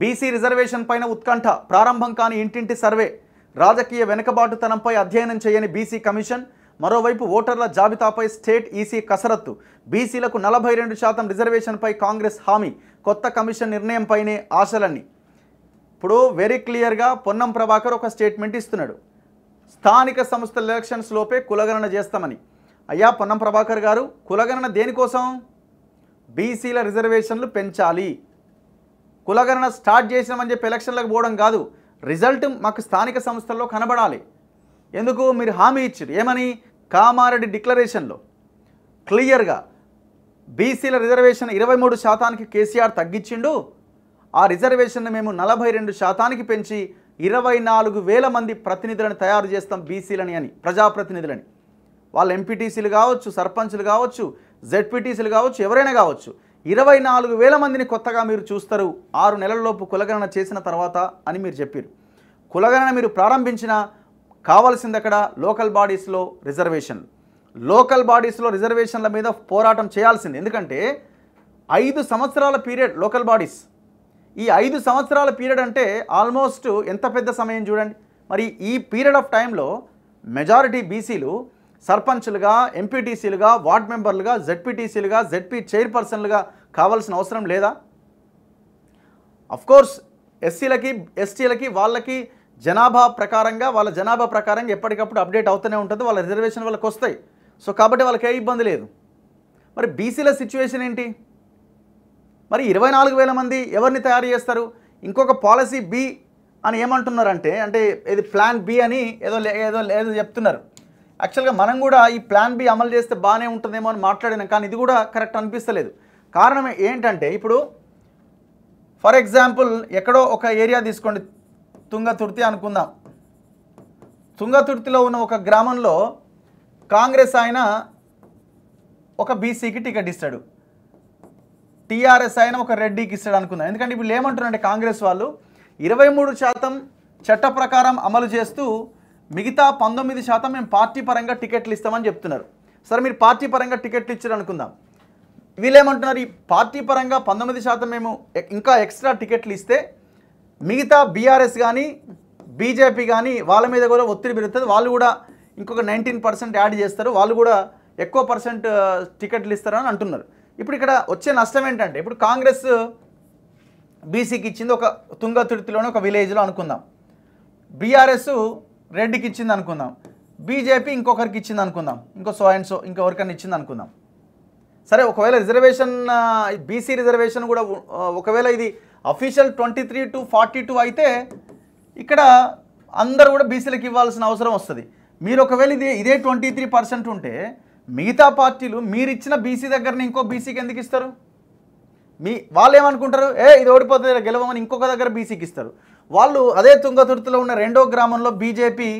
BC reservation పైన ఉత్కంఠ ప్రారంభం కాని ఇంటింటి సర్వే రాజకీయ వెనుకబాటుతనంపై అధ్యయనం చేయని బీసీ కమిషన్ మరోవైపు ఓటర్ల జాబితాపై స్టేట్ ఈసీ కసరత్తు బీసీలకు నలభై రెండు శాతం రిజర్వేషన్పై కాంగ్రెస్ హామీ కొత్త కమిషన్ నిర్ణయంపైనే ఆశలన్నీ ఇప్పుడు వెరీ క్లియర్గా పొన్నం ప్రభాకర్ ఒక స్టేట్మెంట్ ఇస్తున్నాడు స్థానిక సంస్థల ఎలక్షన్స్ లోపే కులగణన చేస్తామని అయ్యా పొన్నం ప్రభాకర్ గారు కులగణన దేనికోసం బీసీల రిజర్వేషన్లు పెంచాలి కులగణన స్టార్ట్ చేసినామని చెప్పి ఎలక్షన్లకు పోవడం కాదు రిజల్ట్ మాకు స్థానిక సంస్థల్లో కనబడాలి ఎందుకు మీరు హామీ ఇచ్చారు ఏమని కామారెడ్డి డిక్లరేషన్లో క్లియర్గా బీసీల రిజర్వేషన్ ఇరవై మూడు శాతానికి కేసీఆర్ తగ్గించిండు ఆ రిజర్వేషన్ను మేము నలభై రెండు శాతానికి పెంచి ఇరవై నాలుగు వేల మంది ప్రతినిధులను తయారు చేస్తాం బీసీలని అని ప్రజాప్రతినిధులని వాళ్ళు ఎంపీటీసీలు కావచ్చు సర్పంచ్లు కావచ్చు జెడ్పీటీసీలు కావచ్చు ఎవరైనా కావచ్చు ఇరవై నాలుగు వేల మందిని కొత్తగా మీరు చూస్తారు ఆరు నెలల్లోపు కులగణన చేసిన తర్వాత అని మీరు చెప్పారు కులగణన మీరు ప్రారంభించిన కావాల్సింది అక్కడ లోకల్ బాడీస్లో రిజర్వేషన్ లోకల్ బాడీస్లో రిజర్వేషన్ల మీద పోరాటం చేయాల్సింది ఎందుకంటే ఐదు సంవత్సరాల పీరియడ్ లోకల్ బాడీస్ ఈ ఐదు సంవత్సరాల పీరియడ్ అంటే ఆల్మోస్ట్ ఎంత పెద్ద సమయం చూడండి మరి ఈ పీరియడ్ ఆఫ్ టైంలో మెజారిటీ బీసీలు సర్పంచ్లుగా ఎంపీటీసీలుగా వార్డ్ మెంబర్లుగా జెడ్పీటీసీలుగా జెడ్పీ చైర్పర్సన్లుగా కావాల్సిన అవసరం లేదా అఫ్కోర్స్ ఎస్సీలకి ఎస్టీలకి వాళ్ళకి జనాభా ప్రకారంగా వాళ్ళ జనాభా ప్రకారంగా ఎప్పటికప్పుడు అప్డేట్ అవుతూనే ఉంటుంది వాళ్ళ రిజర్వేషన్ వాళ్ళకి వస్తాయి సో కాబట్టి వాళ్ళకి ఏ ఇబ్బంది లేదు మరి బీసీల సిచ్యువేషన్ ఏంటి మరి ఇరవై నాలుగు వేల మంది ఎవరిని తయారు చేస్తారు ఇంకొక పాలసీ బి అని ఏమంటున్నారంటే అంటే ఇది ప్లాన్ బి అని ఏదో ఏదో ఏదో చెప్తున్నారు యాక్చువల్గా మనం కూడా ఈ ప్లాన్ బి అమలు చేస్తే బాగానే ఉంటుందేమో అని మాట్లాడినాం కానీ ఇది కూడా కరెక్ట్ అనిపిస్తలేదు కారణం ఏంటంటే ఇప్పుడు ఫర్ ఎగ్జాంపుల్ ఎక్కడో ఒక ఏరియా తీసుకోండి తుంగతుర్తి అనుకుందాం తుంగతుర్తిలో ఉన్న ఒక గ్రామంలో కాంగ్రెస్ ఆయన ఒక బీసీకి టికెట్ ఇస్తాడు టీఆర్ఎస్ ఆయన ఒక రెడ్డికి ఇస్తాడు అనుకుందాం ఎందుకంటే ఇప్పుడు ఏమంటున్నారంటే కాంగ్రెస్ వాళ్ళు ఇరవై మూడు శాతం చట్ట ప్రకారం అమలు చేస్తూ మిగతా పంతొమ్మిది శాతం మేము పార్టీ పరంగా టికెట్లు ఇస్తామని చెప్తున్నారు సరే మీరు పార్టీ పరంగా టికెట్లు ఇచ్చారు అనుకుందాం వీళ్ళేమంటున్నారు ఈ పార్టీ పరంగా పంతొమ్మిది శాతం మేము ఇంకా ఎక్స్ట్రా టికెట్లు ఇస్తే మిగతా బీఆర్ఎస్ కానీ బీజేపీ కానీ వాళ్ళ మీద కూడా ఒత్తిడి పెరుగుతుంది వాళ్ళు కూడా ఇంకొక నైన్టీన్ పర్సెంట్ యాడ్ చేస్తారు వాళ్ళు కూడా ఎక్కువ పర్సెంట్ టికెట్లు ఇస్తారని అంటున్నారు ఇప్పుడు ఇక్కడ వచ్చే నష్టం ఏంటంటే ఇప్పుడు కాంగ్రెస్ బీసీకి ఇచ్చింది ఒక తుంగతుర్తిలోనే ఒక విలేజ్లో అనుకుందాం బీఆర్ఎస్ రెడ్డికి ఇచ్చింది అనుకుందాం బీజేపీ ఇంకొకరికి ఇచ్చింది అనుకుందాం ఇంకో సో అండ్ సో ఇంకొకరికన్నా ఇచ్చింది అనుకుందాం సరే ఒకవేళ రిజర్వేషన్ బీసీ రిజర్వేషన్ కూడా ఒకవేళ ఇది official twenty three to forty two అయితే ఇక్కడ అందరూ కూడా బీసీలకు ఇవ్వాల్సిన అవసరం వస్తుంది మీరు ఒకవేళ ఇది ఇదే ట్వంటీ త్రీ పర్సెంట్ ఉంటే మిగతా పార్టీలు మీరిచ్చిన బీసీ దగ్గరని ఇంకో బీసీకి ఎందుకు ఇస్తారు మీ వాళ్ళు ఏమనుకుంటారు ఏ ఇది ఓడిపోతే గెలవమని ఇంకొక దగ్గర బీసీకి ఇస్తారు వాళ్ళు అదే తుంగతుర్తిలో ఉన్న రెండో గ్రామంలో బీజేపీ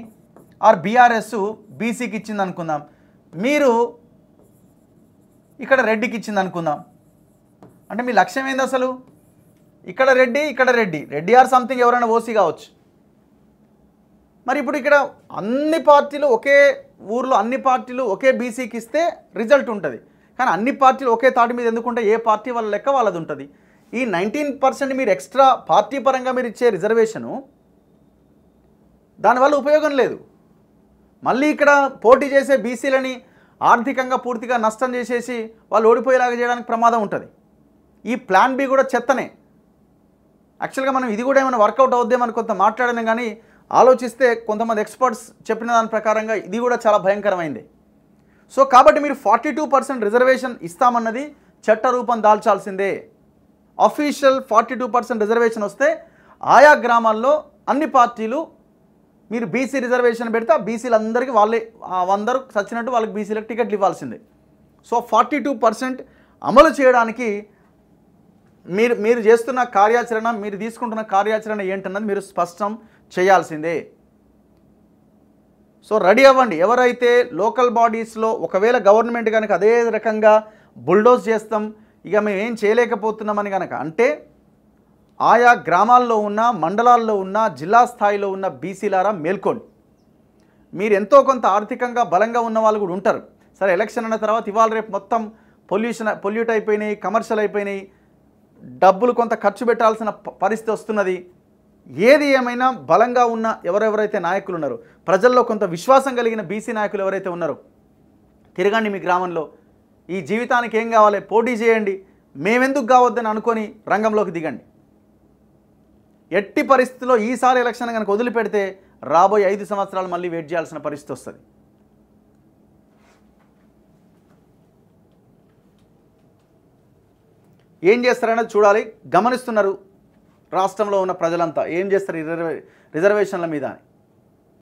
ఆర్ బీఆర్ఎస్ బీసీకి ఇచ్చింది అనుకుందాం మీరు ఇక్కడ రెడ్డికి ఇచ్చింది అనుకుందాం అంటే మీ లక్ష్యం ఏంది అసలు ఇక్కడ రెడ్డి ఇక్కడ రెడ్డి రెడ్డి ఆర్ సంథింగ్ ఎవరైనా ఓసీ కావచ్చు మరి ఇప్పుడు ఇక్కడ అన్ని పార్టీలు ఒకే ఊర్లో అన్ని పార్టీలు ఒకే బీసీకి ఇస్తే రిజల్ట్ ఉంటుంది కానీ అన్ని పార్టీలు ఒకే తాటి మీద ఎందుకుంటే ఏ పార్టీ వాళ్ళ లెక్క వాళ్ళది ఉంటుంది ఈ నైన్టీన్ పర్సెంట్ మీరు ఎక్స్ట్రా పార్టీ పరంగా మీరు ఇచ్చే రిజర్వేషను దానివల్ల ఉపయోగం లేదు మళ్ళీ ఇక్కడ పోటీ చేసే బీసీలని ఆర్థికంగా పూర్తిగా నష్టం చేసేసి వాళ్ళు ఓడిపోయేలాగా చేయడానికి ప్రమాదం ఉంటుంది ఈ ప్లాన్ బి కూడా చెత్తనే యాక్చువల్గా మనం ఇది కూడా ఏమైనా వర్కౌట్ అవుద్దేమని కొంత మాట్లాడడం కానీ ఆలోచిస్తే కొంతమంది ఎక్స్పర్ట్స్ చెప్పిన దాని ప్రకారంగా ఇది కూడా చాలా భయంకరమైంది సో కాబట్టి మీరు ఫార్టీ టూ పర్సెంట్ రిజర్వేషన్ ఇస్తామన్నది చట్టరూపం దాల్చాల్సిందే official forty two percent reservation వస్తే ఆయా గ్రామాల్లో అన్ని పార్టీలు మీరు బీసీ రిజర్వేషన్ పెడితే ఆ బీసీలందరికీ వాళ్ళే అందరూ చచ్చినట్టు వాళ్ళకి బీసీలకు టికెట్లు ఇవ్వాల్సిందే సో ఫార్టీ టూ పర్సెంట్ అమలు చేయడానికి మీరు మీరు చేస్తున్న కార్యాచరణ మీరు తీసుకుంటున్న కార్యాచరణ ఏంటన్నది మీరు స్పష్టం చేయాల్సిందే సో రెడీ అవ్వండి ఎవరైతే లోకల్ బాడీస్లో ఒకవేళ గవర్నమెంట్ కనుక అదే రకంగా బుల్డోజ్ చేస్తాం ఇక మేము ఏం చేయలేకపోతున్నామని కనుక అంటే ఆయా గ్రామాల్లో ఉన్న మండలాల్లో ఉన్న జిల్లా స్థాయిలో ఉన్న బీసీలారా మేల్కోండి మీరు ఎంతో కొంత ఆర్థికంగా బలంగా ఉన్న వాళ్ళు కూడా ఉంటారు సరే ఎలక్షన్ అన్న తర్వాత ఇవాళ రేపు మొత్తం పొల్యూషన్ పొల్యూట్ అయిపోయినాయి కమర్షియల్ అయిపోయినాయి డబ్బులు కొంత ఖర్చు పెట్టాల్సిన పరిస్థితి వస్తున్నది ఏది ఏమైనా బలంగా ఉన్న ఎవరెవరైతే నాయకులు ఉన్నారో ప్రజల్లో కొంత విశ్వాసం కలిగిన బీసీ నాయకులు ఎవరైతే ఉన్నారో తిరగండి మీ గ్రామంలో ఈ జీవితానికి ఏం కావాలి పోటీ చేయండి మేమెందుకు కావద్దని అనుకొని రంగంలోకి దిగండి ఎట్టి పరిస్థితుల్లో ఈసారి ఎలక్షన్ కనుక వదిలిపెడితే రాబోయే ఐదు సంవత్సరాలు మళ్ళీ వెయిట్ చేయాల్సిన పరిస్థితి వస్తుంది ఏం చేస్తారనేది చూడాలి గమనిస్తున్నారు రాష్ట్రంలో ఉన్న ప్రజలంతా ఏం చేస్తారు రిజర్వే రిజర్వేషన్ల మీద